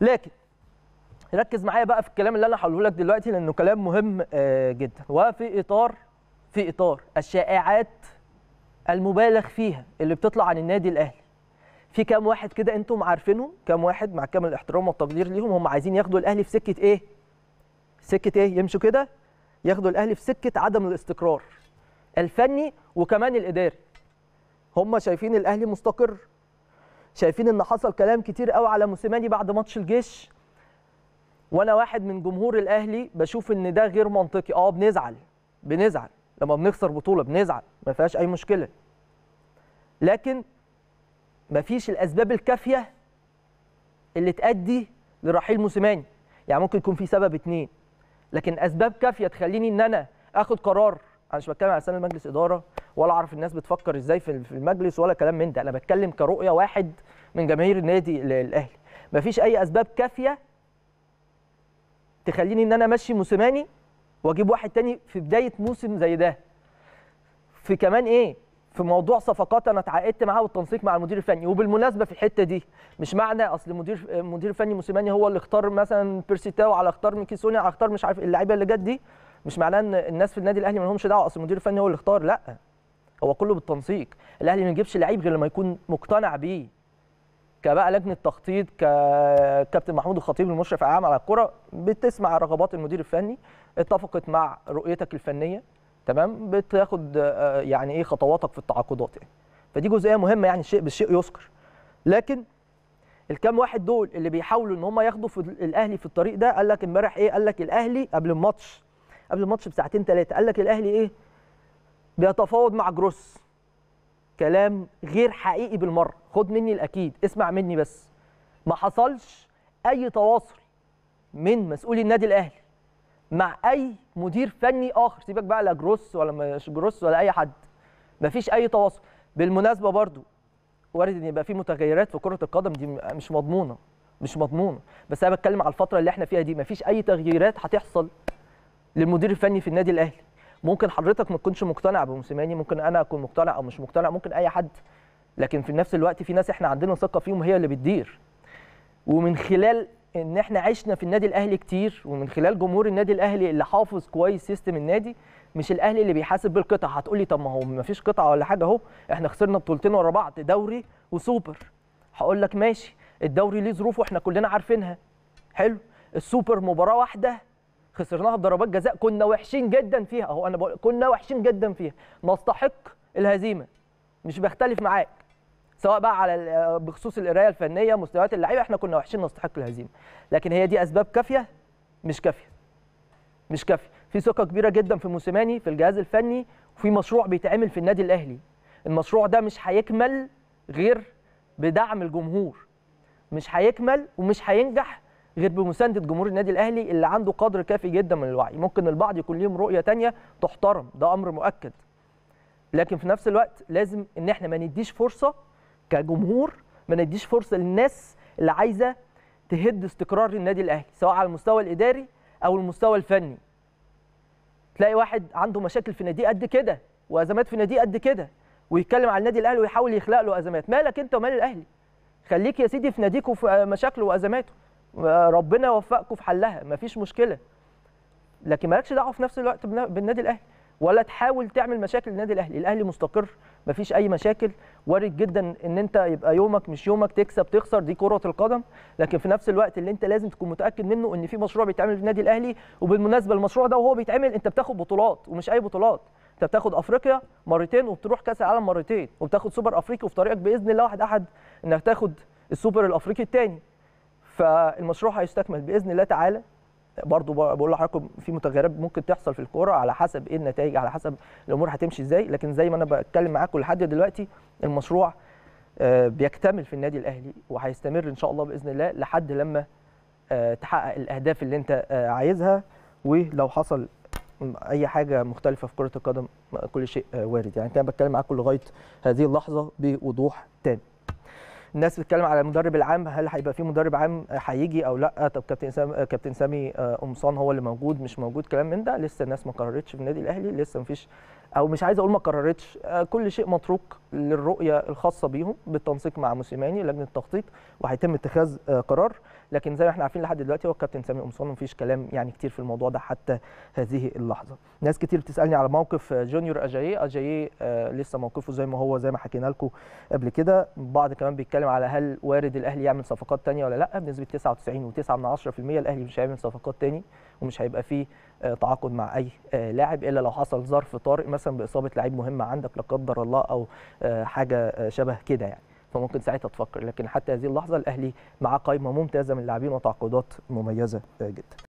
لكن ركز معايا بقى في الكلام اللي انا هقوله لك دلوقتي لانه كلام مهم آه، جدا وفي اطار في اطار الشائعات المبالغ فيها اللي بتطلع عن النادي الاهلي في كام واحد كده انتم عارفينهم كام واحد مع كامل الاحترام والتقدير ليهم هم عايزين ياخدوا الاهلي في سكه ايه سكه ايه يمشوا كده ياخدوا الاهلي في سكه عدم الاستقرار الفني وكمان الاداري هم شايفين الاهلي مستقر شايفين ان حصل كلام كتير قوي على موسيماني بعد ماتش الجيش وانا واحد من جمهور الاهلي بشوف ان ده غير منطقي اه بنزعل بنزعل لما بنخسر بطوله بنزعل ما فيهاش اي مشكله لكن ما فيش الاسباب الكافيه اللي تؤدي لرحيل موسيماني يعني ممكن يكون في سبب اتنين لكن اسباب كافيه تخليني ان انا اخد قرار انا مش بتكلم على سنة المجلس اداره ولا اعرف الناس بتفكر ازاي في المجلس ولا كلام من ده انا بتكلم كرؤيه واحد من جماهير النادي الاهلي مفيش اي اسباب كافيه تخليني ان انا امشي موسيماني واجيب واحد تاني في بدايه موسم زي ده في كمان ايه في موضوع صفقات انا اتعاقدت معاه والتنسيق مع المدير الفني وبالمناسبه في الحته دي مش معنى اصل المدير المدير الفني موسيماني هو اللي اختار مثلا بيرسيتاو على اختار ميكيسوني على اختار مش عارف اللعيبه اللي جت دي مش معناه ان الناس في النادي الاهلي ما لهمش دعوه اصل المدير الفني هو اللي اختار لا هو كله بالتنسيق الاهلي ما يجيبش لعيب غير لما يكون مقتنع بيه كبقى لجنه تخطيط ككابتن محمود الخطيب المشرف العام على الكره بتسمع رغبات المدير الفني اتفقت مع رؤيتك الفنيه تمام بتاخد آه، يعني ايه خطواتك في التعاقدات يعني. فدي جزئيه مهمه يعني الشيء بالشيء يذكر لكن الكام واحد دول اللي بيحاولوا ان هم ياخدوا في الاهلي في الطريق ده قال لك امبارح ايه قال لك الاهلي قبل الماتش قبل الماتش بساعتين ثلاثه قال لك الاهلي ايه بيتفاوض مع جروس كلام غير حقيقي بالمره خد مني الاكيد اسمع مني بس ما حصلش اي تواصل من مسؤولي النادي الاهلي مع اي مدير فني اخر سيبك بقى لا جروس ولا مش جروس ولا اي حد مفيش اي تواصل بالمناسبه برضو وارد ان يبقى في متغيرات في كره القدم دي مش مضمونه مش مضمونه بس انا بتكلم على الفتره اللي احنا فيها دي مفيش اي تغييرات هتحصل للمدير الفني في النادي الاهلي ممكن حضرتك ما تكونش مقتنع بموسيماني ممكن انا اكون مقتنع او مش مقتنع ممكن اي حد لكن في نفس الوقت في ناس احنا عندنا ثقه فيهم هي اللي بتدير ومن خلال ان احنا عشنا في النادي الاهلي كتير ومن خلال جمهور النادي الاهلي اللي حافظ كويس سيستم النادي مش الاهلي اللي بيحاسب بالقطع هتقولي طب ما هو ما فيش قطعه ولا حاجه اهو احنا خسرنا بطولتين ورا بعض دوري وسوبر هقول لك ماشي الدوري ليه ظروفه احنا كلنا عارفينها حلو السوبر مباراه واحده خسرناها بضربات جزاء كنا وحشين جدا فيها اهو انا بقول كنا وحشين جدا فيها نستحق الهزيمه مش بختلف معاك سواء بقى على بخصوص القرايه الفنيه مستويات اللعيبه احنا كنا وحشين نستحق الهزيمه لكن هي دي اسباب كافيه مش كافيه مش كافيه في ثقه كبيره جدا في موسيماني في الجهاز الفني وفي مشروع بيتعمل في النادي الاهلي المشروع ده مش هيكمل غير بدعم الجمهور مش هيكمل ومش هينجح غير بمسانده جمهور النادي الاهلي اللي عنده قدر كافي جدا من الوعي ممكن البعض يكون ليهم رؤيه تانية تحترم ده امر مؤكد لكن في نفس الوقت لازم ان احنا ما نديش فرصه كجمهور ما نديش فرصه للناس اللي عايزه تهد استقرار النادي الاهلي سواء على المستوى الاداري او المستوى الفني تلاقي واحد عنده مشاكل في ناديه قد كده وازمات في ناديه قد كده ويتكلم على النادي الاهلي ويحاول يخلق له ازمات مالك انت ومال الاهلي خليك يا سيدي في ناديك وفي مشاكله وازماته ربنا يوفقكم في حلها مفيش مشكله لكن مالكش دعوه في نفس الوقت بالنادي الاهلي ولا تحاول تعمل مشاكل للنادي الاهلي الاهلي مستقر مفيش اي مشاكل وارد جدا ان انت يبقى يومك مش يومك تكسب تخسر دي كره القدم لكن في نفس الوقت اللي انت لازم تكون متاكد منه ان في مشروع بيتعمل في النادي الاهلي وبالمناسبه المشروع ده وهو بيتعمل انت بتاخد بطولات ومش اي بطولات انت بتاخد افريقيا مرتين وبتروح كاس العالم مرتين وبتاخد سوبر افريقي وفي طريقك باذن الله واحد احد انك تاخد السوبر الافريقي الثاني فالمشروع هيستكمل باذن الله تعالى برضو بقول لحضراتكم في متغيرات ممكن تحصل في الكوره على حسب ايه النتائج على حسب الامور هتمشي ازاي لكن زي ما انا بتكلم معاكم لحد دلوقتي المشروع آه، بيكتمل في النادي الاهلي وهيستمر ان شاء الله باذن الله لحد لما آه، تحقق الاهداف اللي انت آه، عايزها ولو حصل اي حاجه مختلفه في كره القدم كل شيء وارد يعني انا بتكلم معاكم لغايه هذه اللحظه بوضوح تام الناس بتتكلم على المدرب العام هل هيبقى في مدرب عام هيجي او لا طب كابتن سامي كابتن سامي قمصان آه، هو اللي موجود مش موجود كلام من ده لسه الناس ما قررتش في النادي الاهلي لسه ما فيش او مش عايز اقول ما قررتش آه، كل شيء متروك للرؤيه الخاصه بيهم بالتنسيق مع موسيماني لجنه التخطيط وهيتم اتخاذ آه، قرار لكن زي ما احنا عارفين لحد دلوقتي هو الكابتن سامي قمصان مفيش كلام يعني كتير في الموضوع ده حتى هذه اللحظه ناس كتير بتسالني على موقف جونيور اجاييه اجاييه آه، لسه موقفه زي ما هو زي ما حكينا لكم قبل كده بعض كمان بيتكلم على هل وارد الاهلي يعمل صفقات ثانيه ولا لا بنسبه 99.9 الاهلي مش هيعمل صفقات ثاني ومش هيبقى فيه آه، تعاقد مع اي آه، لاعب الا لو حصل ظرف طارئ مثلا باصابه لعيب مهم عندك لا قدر الله او حاجه شبه كده يعني فممكن ساعتها تفكر لكن حتى هذه اللحظه الاهلي معاه قائمه ممتازه من اللاعبين وتعاقدات مميزه جدا